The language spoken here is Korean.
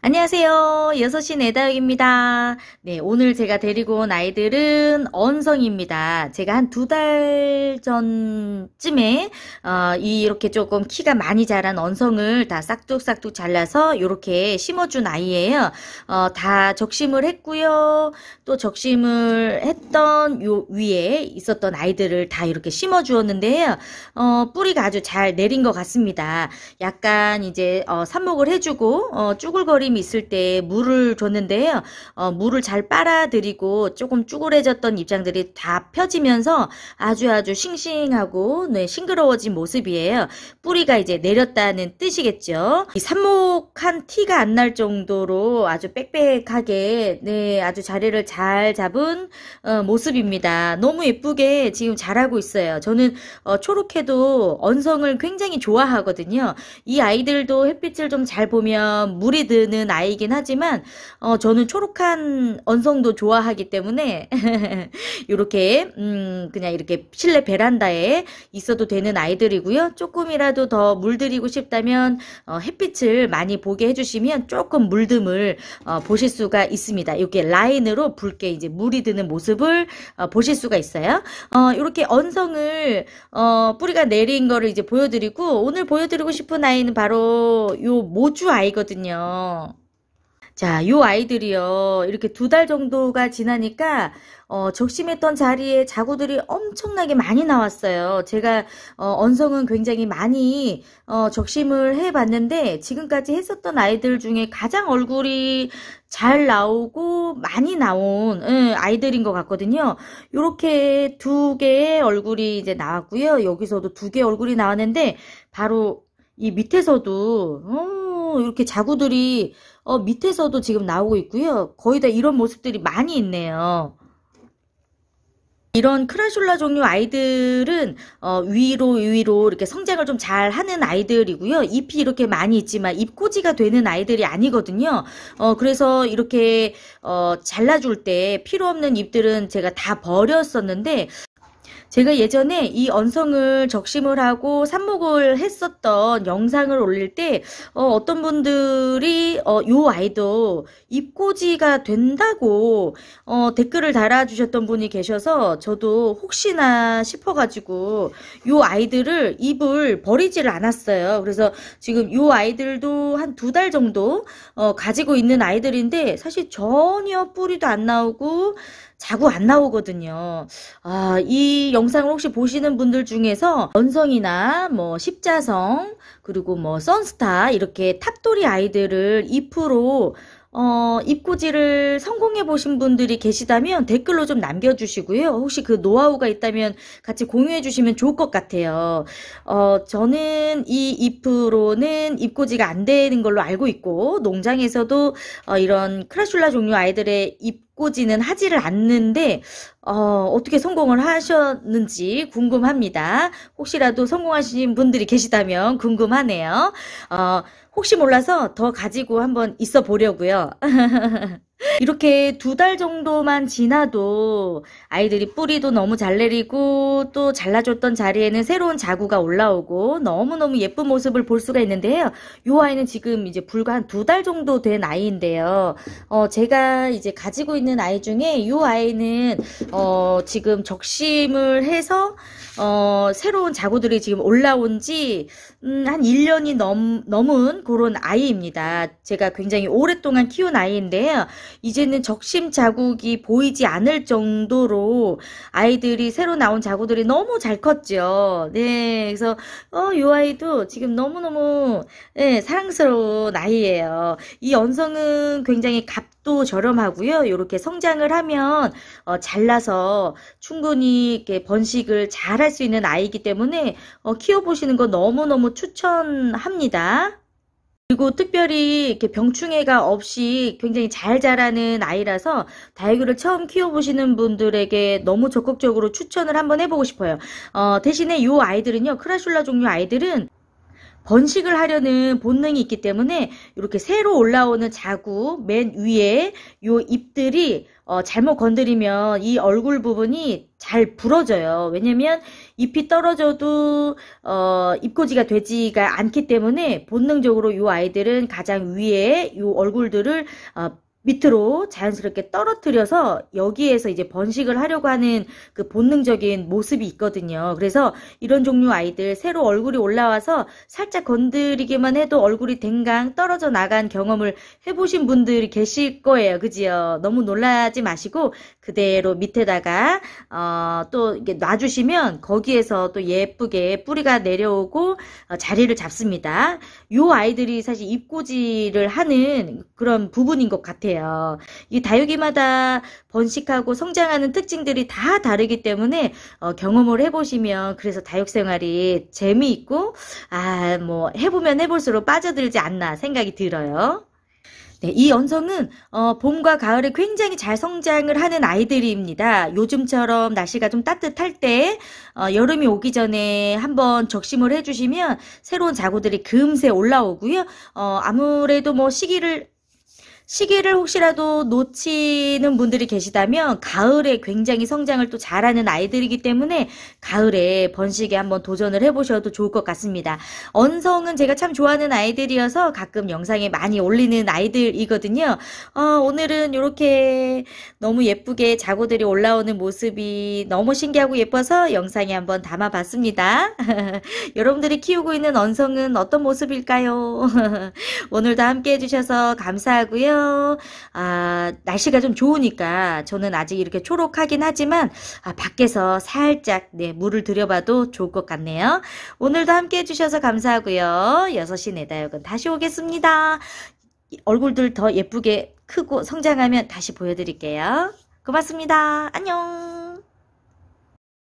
안녕하세요. 6시 내다육입니다. 네, 오늘 제가 데리고 온 아이들은 언성입니다. 제가 한 두 달 전쯤에 어, 이렇게 조금 키가 많이 자란 언성을 다 싹둑싹둑 잘라서 이렇게 심어준 아이예요. 어, 다 적심을 했고요. 또 적심을 했던 요 위에 있었던 아이들을 다 이렇게 심어 주었는데요. 어, 뿌리가 아주 잘 내린 것 같습니다. 약간 이제 어, 삽목을 해주고 어, 쭈글거리 얼얼임이 있을 때 물을 줬는데요. 어, 물을 잘 빨아들이고 조금 쭈그레졌던 입장들이 다 펴지면서 아주 아주 싱싱하고 네, 싱그러워진 모습이에요. 뿌리가 이제 내렸다는 뜻이겠죠. 삽목한 티가 안 날 정도로 아주 빽빽하게 네 아주 자리를 잘 잡은 어, 모습입니다. 너무 예쁘게 지금 자라고 있어요. 저는 어, 초록해도 언성을 굉장히 좋아하거든요. 이 아이들도 햇빛을 좀 잘 보면 물이 드는 있는 아이긴 하지만 어, 저는 초록한 언성도 좋아하기 때문에 이렇게 음, 그냥 이렇게 실내 베란다에 있어도 되는 아이들이고요. 조금이라도 더 물들이고 싶다면 어, 햇빛을 많이 보게 해주시면 조금 물듬을 어, 보실 수가 있습니다. 이렇게 라인으로 붉게 이제 물이 드는 모습을 어, 보실 수가 있어요. 어, 이렇게 언성을 어, 뿌리가 내린 거를 이제 보여드리고 오늘 보여드리고 싶은 아이는 바로 요 모주 아이거든요. 자, 요 아이들이요. 이렇게 두 달 정도가 지나니까 어, 적심했던 자리에 자구들이 엄청나게 많이 나왔어요. 제가 어, 언성은 굉장히 많이 어, 적심을 해봤는데 지금까지 했었던 아이들 중에 가장 얼굴이 잘 나오고 많이 나온 응, 예, 아이들인 것 같거든요. 이렇게 두 개의 얼굴이 이제 나왔고요. 여기서도 두 개의 얼굴이 나왔는데 바로 이 밑에서도 음, 이렇게 자구들이 어, 밑에서도 지금 나오고 있고요. 거의 다 이런 모습들이 많이 있네요. 이런 크라슐라 종류 아이들은 어, 위로 위로 이렇게 성장을 좀 잘 하는 아이들이고요. 잎이 이렇게 많이 있지만 잎꽂이가 되는 아이들이 아니거든요. 어, 그래서 이렇게 어, 잘라줄 때 필요 없는 잎들은 제가 다 버렸었는데 제가 예전에 이 언성을 적심을 하고 삽목을 했었던 영상을 올릴 때 어, 떤 분들이 어, 요 아이도 입꼬지가 된다고 어, 댓글을 달아주셨던 분이 계셔서 저도 혹시나 싶어가지고 요 아이들을 입을 버리지를 않았어요. 그래서 지금 요 아이들도 한 두 달 정도 어, 가지고 있는 아이들인데 사실 전혀 뿌리도 안 나오고 자꾸 안 나오거든요. 아, 이 영상을 혹시 보시는 분들 중에서 원성이나 뭐 십자성 그리고 뭐 선스타 이렇게 탑돌이 아이들을 2%로 어, 입고지를 성공해 보신 분들이 계시다면 댓글로 좀 남겨주시고요. 혹시 그 노하우가 있다면 같이 공유해 주시면 좋을 것 같아요. 어, 저는 이 입으로는 입고지가 안 되는 걸로 알고 있고, 농장에서도 어, 이런 크라슐라 종류 아이들의 입 바꾸지는 하지를 않는데 어, 어떻게 성공을 하셨는지 궁금합니다. 혹시라도 성공하신 분들이 계시다면 궁금하네요. 어, 혹시 몰라서 더 가지고 한번 있어 보려고요. 이렇게 두 달 정도만 지나도 아이들이 뿌리도 너무 잘 내리고 또 잘라줬던 자리에는 새로운 자구가 올라오고 너무너무 예쁜 모습을 볼 수가 있는데요. 이 아이는 지금 이제 불과 한 두 달 정도 된 아이인데요. 어, 제가 이제 가지고 있는 아이 중에 이 아이는 어, 지금 적심을 해서 어, 새로운 자구들이 지금 올라온 지한 음, 1년이 넘, 넘은 그런 아이입니다. 제가 굉장히 오랫동안 키운 아이인데요. 이제는 적심 자국이 보이지 않을 정도로 아이들이 새로 나온 자구들이 너무 잘 컸죠. 네, 그래서 어, 이 아이도 지금 너무너무 네, 사랑스러운 아이예요. 이 연성은 굉장히 값도 저렴하고요. 이렇게 성장을 하면 어, 잘라서 충분히 이렇게 번식을 잘 할 수 있는 아이이기 때문에 어, 키워보시는 거 너무너무 추천합니다. 그리고 특별히 이렇게 병충해가 없이 굉장히 잘 자라는 아이라서 다이구를 처음 키워보시는 분들에게 너무 적극적으로 추천을 한번 해보고 싶어요. 어, 대신에 이 아이들은요, 크라슐라 종류 아이들은 번식을 하려는 본능이 있기 때문에 이렇게 새로 올라오는 자구 맨 위에 요 잎들이 어, 잘못 건드리면 이 얼굴 부분이 잘 부러져요. 왜냐면 잎이 떨어져도 어, 잎꽂이가 되지가 않기 때문에 본능적으로 요 아이들은 가장 위에 요 얼굴들을 어, 밑으로 자연스럽게 떨어뜨려서 여기에서 이제 번식을 하려고 하는 그 본능적인 모습이 있거든요. 그래서 이런 종류 아이들 새로 얼굴이 올라와서 살짝 건드리기만 해도 얼굴이 댕강 떨어져 나간 경험을 해보신 분들이 계실 거예요. 그지요? 너무 놀라지 마시고 그대로 밑에다가 어, 또 이게 놔주시면 거기에서 또 예쁘게 뿌리가 내려오고 어, 자리를 잡습니다. 요 아이들이 사실 입꼬지를 하는 그런 부분인 것 같아요. 해요. 이 다육이마다 번식하고 성장하는 특징들이 다 다르기 때문에 어, 경험을 해보시면 그래서 다육 생활이 재미있고 아 뭐 해보면 해볼수록 빠져들지 않나 생각이 들어요. 네, 이 연성은 어, 봄과 가을에 굉장히 잘 성장을 하는 아이들입니다. 요즘처럼 날씨가 좀 따뜻할 때 어, 여름이 오기 전에 한번 적심을 해주시면 새로운 자구들이 금세 올라오고요. 어, 아무래도 뭐 시기를 시기를 혹시라도 놓치는 분들이 계시다면 가을에 굉장히 성장을 또 잘하는 아이들이기 때문에 가을에 번식에 한번 도전을 해보셔도 좋을 것 같습니다. 언성은 제가 참 좋아하는 아이들이어서 가끔 영상에 많이 올리는 아이들이거든요. 어, 오늘은 이렇게 너무 예쁘게 자고들이 올라오는 모습이 너무 신기하고 예뻐서 영상에 한번 담아봤습니다. 여러분들이 키우고 있는 언성은 어떤 모습일까요? 오늘도 함께 해주셔서 감사하고요. 오늘요 아, 날씨가 좀 좋으니까 저는 아직 이렇게 초록하긴 하지만 아, 밖에서 살짝 네, 물을 들여봐도 좋을 것 같네요. 오늘도 함께 해주셔서 감사하고요. 6시 내다역은 다시 오겠습니다. 얼굴들 더 예쁘게 크고 성장하면 다시 보여드릴게요. 고맙습니다. 안녕.